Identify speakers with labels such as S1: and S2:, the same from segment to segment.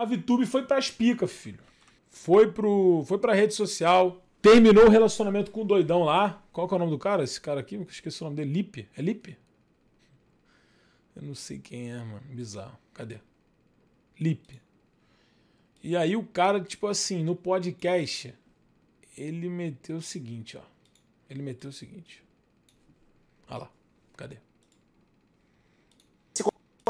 S1: A Vitube foi para as picas, filho. Foi pro, foi pra rede social, terminou o relacionamento com o doidão lá. Qual que é o nome do cara? Esse cara aqui, eu esqueci o nome dele. Lipe? É Lipe? Eu não sei quem é, mano. Bizarro. Cadê? Lipe. E aí o cara, tipo assim, no podcast, ele meteu o seguinte, ó. Ele meteu o seguinte. Olha lá. Cadê?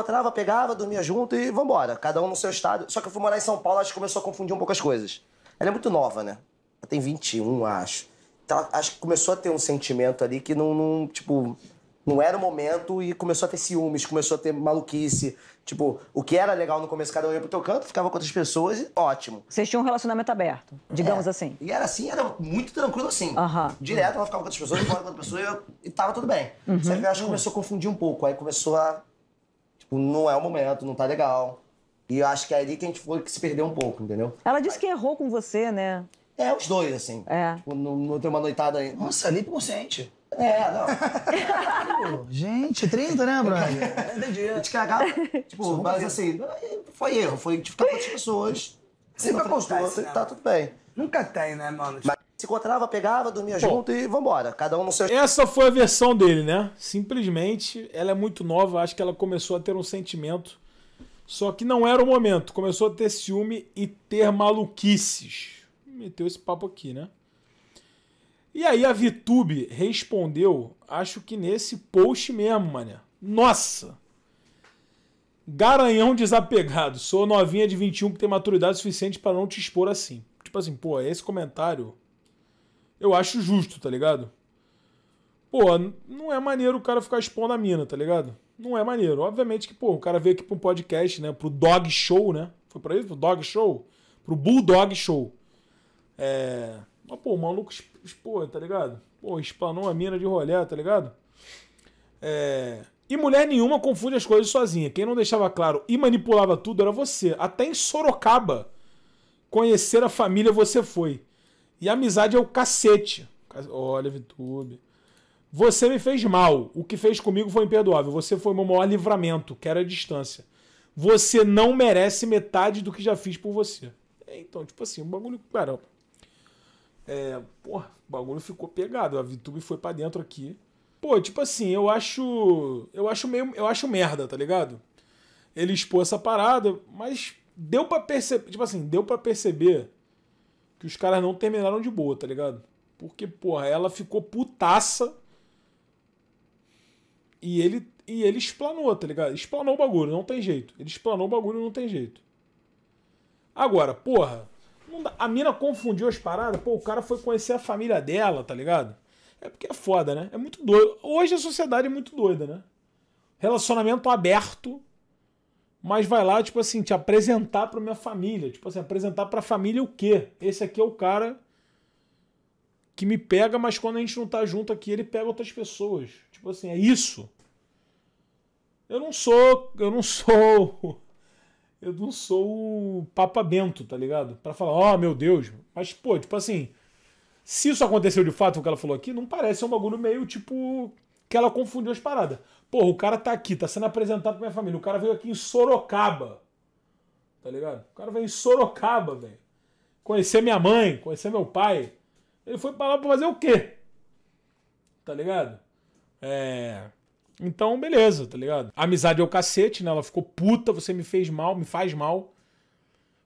S1: encontrava, pegava, dormia junto e vambora. Cada um no seu estado. Só que eu fui morar em São Paulo, acho que começou a confundir um pouco as coisas. Ela é muito nova, né? Ela tem 21, acho. Então, ela, acho que começou a ter um sentimento ali que não, não, tipo, não era o momento e começou a ter ciúmes, começou a ter maluquice. Tipo, o que era legal no começo, cada um ia pro teu canto, ficava com outras pessoas e ótimo. Vocês tinham um relacionamento aberto, digamos é. assim. E era assim, era muito tranquilo assim. Uhum. Direto, ela ficava com outras pessoas, embora com outras pessoas e, eu, e tava tudo bem. Uhum. Só que eu acho que começou a confundir um pouco, aí começou a Tipo, não é o momento, não tá legal. E eu acho que é ali que a gente foi que se perdeu um pouco, entendeu? Ela disse que errou com você, né? É, os dois, assim. É. Tipo, não, não tem uma noitada aí. Nossa, ali é consciente. É, não. gente, 30, né, brother? Entendi. Te gente cagava. Tipo, mas assim, assim, foi erro. Foi de tipo, ficar com as pessoas. Sempre apostou. Né? Tá tudo bem. Nunca tem, né, mano? Mas... Tipo, se encontrava, pegava, dormia junto e vambora. Cada um no seu. Essa foi a versão dele, né? Simplesmente, ela é muito nova, acho que ela começou a ter um sentimento. Só que não era o momento. Começou a ter ciúme e ter maluquices. Meteu esse papo aqui, né? E aí a Vitube respondeu, acho que nesse post mesmo, mané. Nossa! Garanhão desapegado. Sou novinha de 21 que tem maturidade suficiente para não te expor assim. Tipo assim, pô, é esse comentário eu acho justo, tá ligado? Pô, não é maneiro o cara ficar expondo a mina, tá ligado? Não é maneiro. Obviamente que, pô, o cara veio aqui pra um podcast, né? Pro Dog Show, né? Foi pra isso? Pro Dog Show? Pro Bulldog Show. É. Mas, pô, o maluco expô, tá ligado? Pô, explanou a mina de rolé, tá ligado? É. E mulher nenhuma confunde as coisas sozinha. Quem não deixava claro e manipulava tudo era você. Até em Sorocaba, conhecer a família você foi. E amizade é o cacete. Olha, Vitube. Você me fez mal. O que fez comigo foi imperdoável. Você foi meu maior livramento, que era a distância. Você não merece metade do que já fiz por você. É, então, tipo assim, o bagulho. Cara, é. Porra, o bagulho ficou pegado. A Vitube foi para dentro aqui. Pô, tipo assim, eu acho. Eu acho meio. Eu acho merda, tá ligado? Ele expôs essa parada, mas deu para perceber. Tipo assim, deu para perceber que os caras não terminaram de boa, tá ligado? Porque, porra, ela ficou putaça e ele, e ele explanou, tá ligado? Explanou o bagulho, não tem jeito. Ele explanou o bagulho, não tem jeito. Agora, porra, a mina confundiu as paradas, pô, o cara foi conhecer a família dela, tá ligado? É porque é foda, né? É muito doido. Hoje a sociedade é muito doida, né? Relacionamento aberto mas vai lá, tipo assim, te apresentar para minha família. Tipo assim, apresentar para a família o quê? Esse aqui é o cara que me pega, mas quando a gente não tá junto aqui, ele pega outras pessoas. Tipo assim, é isso. Eu não sou, eu não sou, eu não sou o Papa Bento, tá ligado? Para falar, ó, oh, meu Deus. Mas pô, tipo assim, se isso aconteceu de fato, o que ela falou aqui, não parece é um bagulho meio tipo que ela confundiu as paradas. Porra, o cara tá aqui, tá sendo apresentado pra minha família. O cara veio aqui em Sorocaba. Tá ligado? O cara veio em Sorocaba, velho. Conhecer minha mãe, conhecer meu pai. Ele foi pra lá pra fazer o quê? Tá ligado? É. Então, beleza, tá ligado? A amizade é o cacete, né? Ela ficou puta, você me fez mal, me faz mal.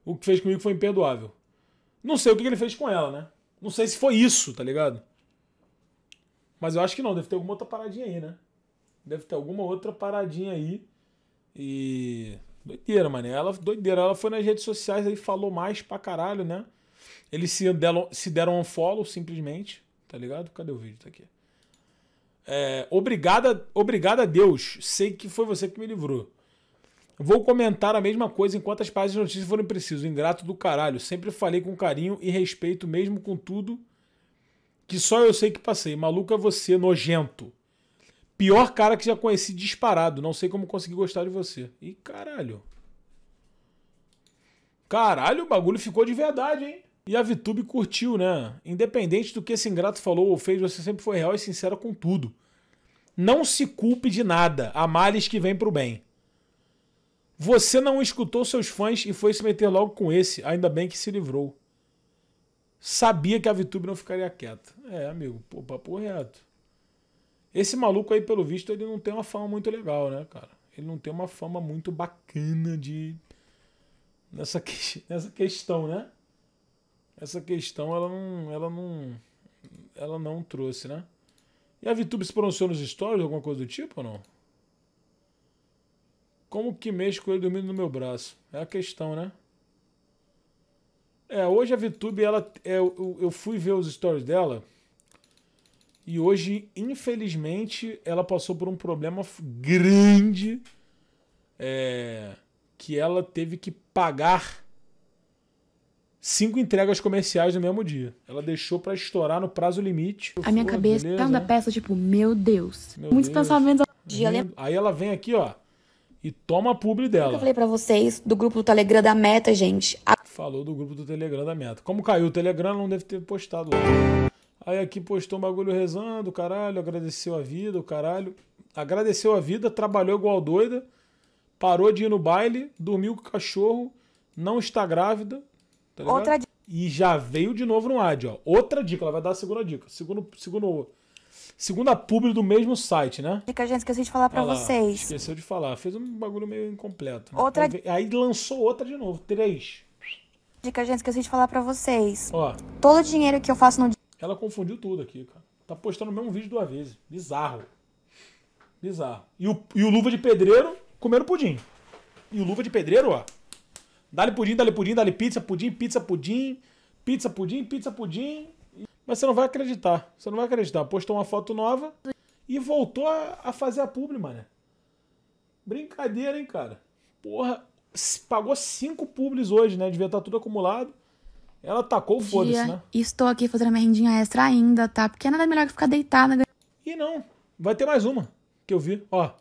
S1: O que fez comigo foi imperdoável. Não sei o que ele fez com ela, né? Não sei se foi isso, tá ligado? Mas eu acho que não, deve ter alguma outra paradinha aí, né? deve ter alguma outra paradinha aí. E. Doideira, mano. Ela, doideira. Ela foi nas redes sociais aí, falou mais pra caralho, né? Eles se deram, se deram um follow simplesmente, tá ligado? Cadê o vídeo? Tá aqui. É, obrigada, obrigada a Deus. Sei que foi você que me livrou. Vou comentar a mesma coisa enquanto as páginas de notícias forem precisas. Ingrato do caralho. Sempre falei com carinho e respeito, mesmo com tudo que só eu sei que passei. Maluco é você, nojento. Pior cara que já conheci disparado. Não sei como consegui gostar de você. E caralho. Caralho, o bagulho ficou de verdade, hein? E a Vitube curtiu, né? Independente do que esse ingrato falou ou fez, você sempre foi real e sincera com tudo. Não se culpe de nada. Há males que vêm pro bem. Você não escutou seus fãs e foi se meter logo com esse. Ainda bem que se livrou. Sabia que a Vitube não ficaria quieta. É, amigo, pô, papo reto. Esse maluco aí, pelo visto, ele não tem uma fama muito legal, né, cara? Ele não tem uma fama muito bacana de. Nessa, que... Nessa questão, né? Essa questão ela não. Ela não. Ela não trouxe, né? E a VTube se pronunciou nos stories, alguma coisa do tipo ou não? Como que mexe com ele dormindo no meu braço? É a questão, né? É, hoje a VTube, ela. É, eu, eu fui ver os stories dela e hoje, infelizmente, ela passou por um problema grande é, que ela teve que pagar cinco entregas comerciais no mesmo dia. Ela deixou para estourar no prazo limite. a minha cabeça tá na peça, tipo, meu Deus. Meu Muitos Deus. pensamentos. Tá dia. Aí ela vem aqui, ó, e toma a publi dela. Eu falei para vocês do grupo do Telegram da Meta, gente. A... Falou do grupo do Telegram da Meta. Como caiu o Telegram, não deve ter postado lá. Aí aqui postou um bagulho rezando, caralho, agradeceu a vida, o caralho. Agradeceu a vida, trabalhou igual doida, parou de ir no baile, dormiu com o cachorro, não está grávida. Tá Outra dica. E já veio de novo no ad, ó. Outra dica, ela vai dar a segunda dica. Segundo, segundo, segunda publi do mesmo site, né? Dica, gente, esqueci de falar pra vocês. Esqueceu de falar. Fez um bagulho meio incompleto. Né? Outra aí, lançou outra de novo. Três. Dica, gente, esqueci de falar pra vocês. Ó. Todo o dinheiro que eu faço no ela confundiu tudo aqui, cara. Tá postando o mesmo vídeo duas vezes. Bizarro. Bizarro. E o, e o luva de pedreiro comendo pudim. E o luva de pedreiro, ó. Dá-lhe pudim, dá-lhe pudim, dá-lhe pizza, pudim, pizza, pudim. Pizza, pudim, pizza, pudim. Mas você não vai acreditar. Você não vai acreditar. Postou uma foto nova e voltou a, a fazer a publi, mano. Brincadeira, hein, cara. Porra, pagou cinco publis hoje, né? Devia estar tá tudo acumulado. Ela tacou, foda-se, né? Estou aqui fazendo minha rendinha extra ainda, tá? Porque é nada melhor que ficar deitada. E não, vai ter mais uma que eu vi, ó.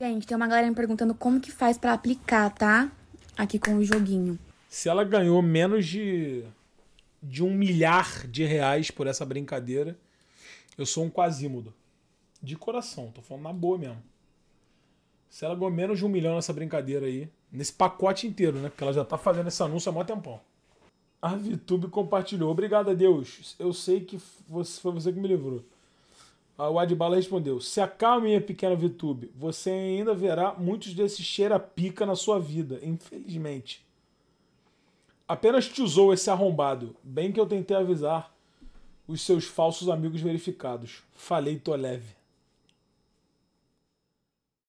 S1: Gente, tem uma galera me perguntando como que faz para aplicar, tá? Aqui com o joguinho. Se ela ganhou menos de, de um milhar de reais por essa brincadeira, eu sou um quasímodo. De coração, tô falando na boa mesmo. Se ela ganhou menos de um milhão nessa brincadeira aí, nesse pacote inteiro, né? Porque ela já tá fazendo esse anúncio há mó tempão. A VTube compartilhou. Obrigado a Deus. Eu sei que você, foi você que me livrou. Ah, o Adbala respondeu: Se acalme, minha pequena VTube. Você ainda verá muitos desses cheira-pica na sua vida, infelizmente. Apenas te usou esse arrombado. Bem que eu tentei avisar os seus falsos amigos verificados. Falei, tô leve.